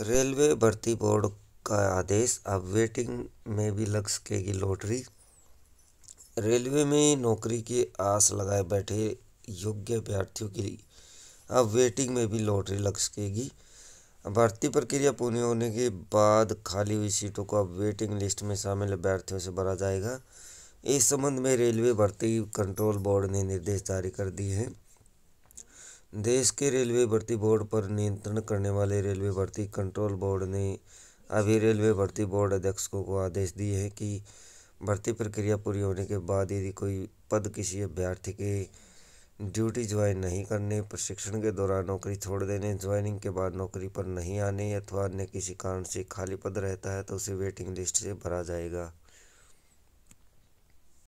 railway भर्ती board का आदेश अब वेटिंग में भी लग सकेगी लॉटरी रेलवे में नौकरी की आस लगाए बैठे योग्य अभ्यर्थियों की अब वेटिंग में भी लॉटरी लग सकेगी भर्ती प्रक्रिया पूरी होने के बाद खाली हुई सीटों को अब वेटिंग लिस्ट में शामिल अभ्यर्थियों से भरा जाएगा इस संबंध में रेलवे भर्ती कंट्रोल बोर्ड ने निर्देश जारी कर दिए हैं देश के रेलवे भर्ती बोर्ड पर नियंत्रण करने वाले रेलवे भर्ती कंट्रोल बोर्ड ने अभी रेलवे भर्ती बोर्ड अध्यक्षों को आदेश दिए हैं कि भर्ती प्रक्रिया पूरी होने के बाद यदि कोई पद किसी अभ्यर्थी के ड्यूटी ज्वाइन नहीं करने प्रशिक्षण के दौरान नौकरी छोड़ देने ज्वाइनिंग के बाद नौकरी पर नहीं आने अथवा अन्य किसी कारण से खाली पद रहता है तो उसे वेटिंग लिस्ट से भरा जाएगा